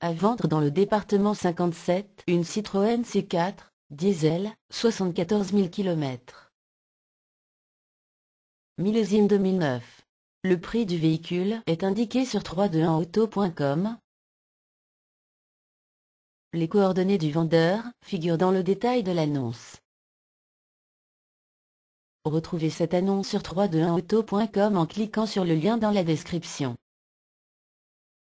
À vendre dans le département 57, une Citroën C4, diesel, 74 000 km. Millésime 2009. Le prix du véhicule est indiqué sur 321auto.com. Les coordonnées du vendeur figurent dans le détail de l'annonce. Retrouvez cette annonce sur 321auto.com en cliquant sur le lien dans la description.